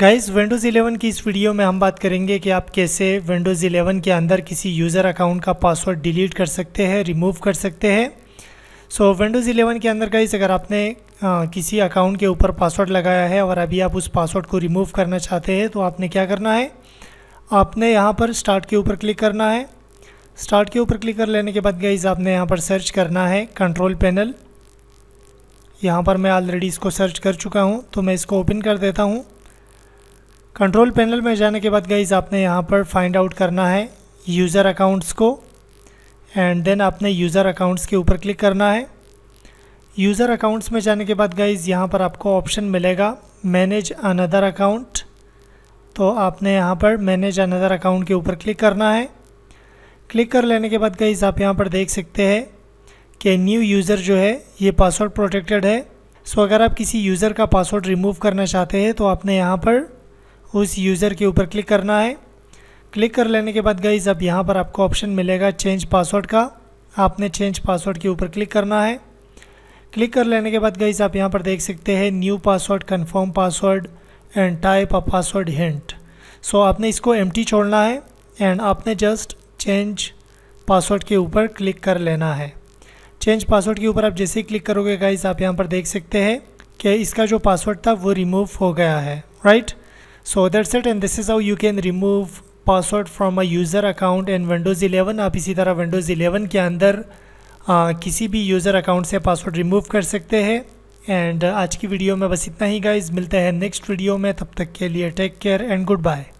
Guys Windows 11 की इस video में हम बात करेंगे कि आप कैसे विंडोज़ 11 के अंदर किसी यूज़र अकाउंट का पासवर्ड डिलीट कर सकते हैं रिमूव कर सकते हैं सो विंडोज़ 11 के अंदर गाइस अगर आपने आ, किसी अकाउंट के ऊपर पासवर्ड लगाया है और अभी आप उस पासवर्ड को रिमूव करना चाहते हैं तो आपने क्या करना है आपने यहाँ पर स्टार्ट के ऊपर क्लिक करना है स्टार्ट के ऊपर क्लिक कर लेने के बाद गाइज़ आपने यहाँ पर सर्च करना है कंट्रोल पैनल यहाँ पर मैं ऑलरेडी इसको सर्च कर चुका हूँ तो मैं इसको ओपन कर देता हूँ कंट्रोल पैनल में जाने के बाद गाइज आपने यहाँ पर फाइंड आउट करना है यूज़र अकाउंट्स को एंड देन आपने यूज़र अकाउंट्स के ऊपर क्लिक करना है यूज़र अकाउंट्स में जाने के बाद गाइज यहाँ पर आपको ऑप्शन मिलेगा मैनेज अनदर अकाउंट तो आपने यहाँ पर मैनेज अनदर अकाउंट के ऊपर क्लिक करना है क्लिक कर लेने के बाद गाइज आप यहाँ पर देख सकते हैं कि न्यू यूज़र जो है ये पासवर्ड प्रोटेक्टेड है सो अगर आप किसी यूज़र का पासवर्ड रिमूव करना चाहते हैं तो आपने यहाँ पर उस यूज़र के ऊपर क्लिक करना है क्लिक कर लेने के बाद गाइज अब यहाँ पर आपको ऑप्शन मिलेगा चेंज पासवर्ड का आपने चेंज पासवर्ड के ऊपर क्लिक करना है क्लिक कर लेने के बाद गाइज आप यहाँ पर देख सकते हैं new password confirm password and type of password hint so आपने इसको एम छोड़ना है एंड आपने जस्ट चेंज पासवर्ड के ऊपर क्लिक कर लेना है चेंज पासवर्ड के ऊपर आप जैसे ही क्लिक करोगे गाइज आप यहाँ पर देख सकते हैं कि इसका जो पासवर्ड था वो रिमूव हो गया है right right? So that's it and this is how you can remove password from a user account and Windows eleven आप इसी तरह विंडोज़ इलेवन के अंदर आ, किसी भी यूज़र अकाउंट से पासवर्ड रिमूव कर सकते हैं एंड आज की वीडियो में बस इतना ही गाइज मिलते हैं नेक्स्ट वीडियो में तब तक के लिए take care and good bye